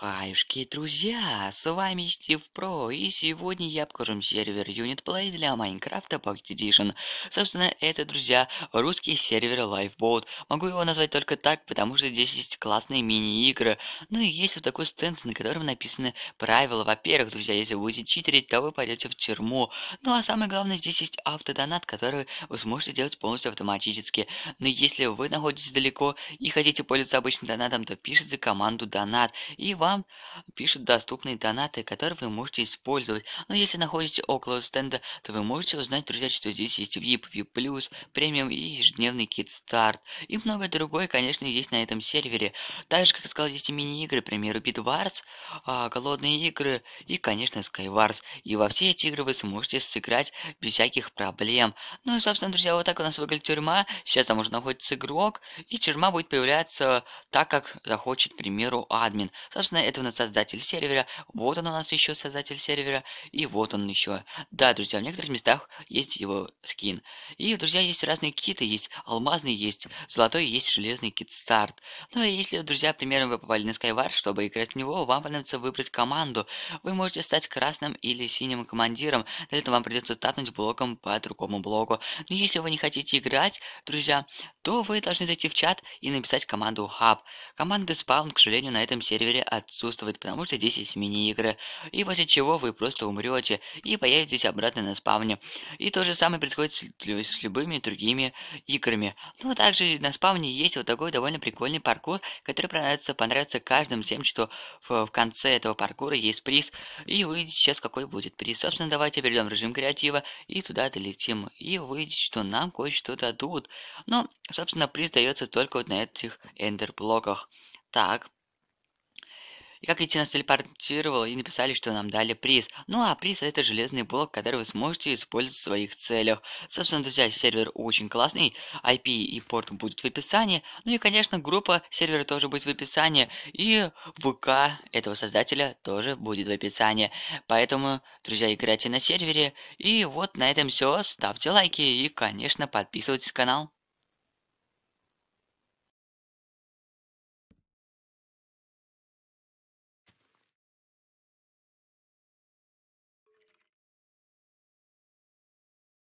Хаюшки, друзья, с вами Стив Про, и сегодня я покажу сервер Unit Play для Minecraft Pocket Edition. Собственно, это, друзья, русский сервер Lifeboat. Могу его назвать только так, потому что здесь есть классные мини-игры. Ну и есть вот такой стенд, на котором написаны правила. Во-первых, друзья, если вы будете читерить, то вы пойдете в тюрьму. Ну а самое главное, здесь есть автодонат, который вы сможете делать полностью автоматически. Но ну, если вы находитесь далеко и хотите пользоваться обычным донатом, то пишите команду донат, и вам вам пишут доступные донаты, которые вы можете использовать. Но ну, если находитесь около стенда, то вы можете узнать, друзья, что здесь есть VIP, VIP+, премиум и ежедневный кит-старт. И многое другое, конечно, есть на этом сервере. Также, как я сказал, есть и мини-игры, к примеру, Bitwars, а, голодные игры и, конечно, Skywars. И во все эти игры вы сможете сыграть без всяких проблем. Ну и, собственно, друзья, вот так у нас выглядит тюрьма. Сейчас там уже находится игрок, и тюрьма будет появляться так, как захочет, к примеру, админ. Собственно, Соответственно, это у нас создатель сервера, вот он у нас еще создатель сервера, и вот он еще. Да, друзья, в некоторых местах есть его скин. И, друзья, есть разные киты, есть алмазный, есть золотой, есть железный кит старт. Ну и если, друзья, примерно вы попали на Skyward, чтобы играть в него, вам понадобится выбрать команду. Вы можете стать красным или синим командиром, для этого вам придется тапнуть блоком по другому блоку. Но ну, если вы не хотите играть, друзья, то вы должны зайти в чат и написать команду Hub. Команды спаун, к сожалению, на этом сервере от отсутствовать, потому что здесь есть мини-игры. И после чего вы просто умрете и появитесь обратно на спавне. И то же самое происходит с, с любыми другими играми. Ну, а также на спавне есть вот такой довольно прикольный паркур, который понравится, понравится каждым тем, что в, в конце этого паркура есть приз. И вы увидите сейчас, какой будет приз. Собственно, давайте перейдем в режим креатива и туда долетим. И увидите, что нам кое-что дадут. Но, собственно, приз дается только вот на этих эндерблоках. Так, и как идти нас телепортировал и написали, что нам дали приз. Ну а приз это железный блок, который вы сможете использовать в своих целях. Собственно, друзья, сервер очень классный, IP и порт будет в описании. Ну и, конечно, группа сервера тоже будет в описании. И ВК этого создателя тоже будет в описании. Поэтому, друзья, играйте на сервере. И вот на этом все. Ставьте лайки и, конечно, подписывайтесь на канал.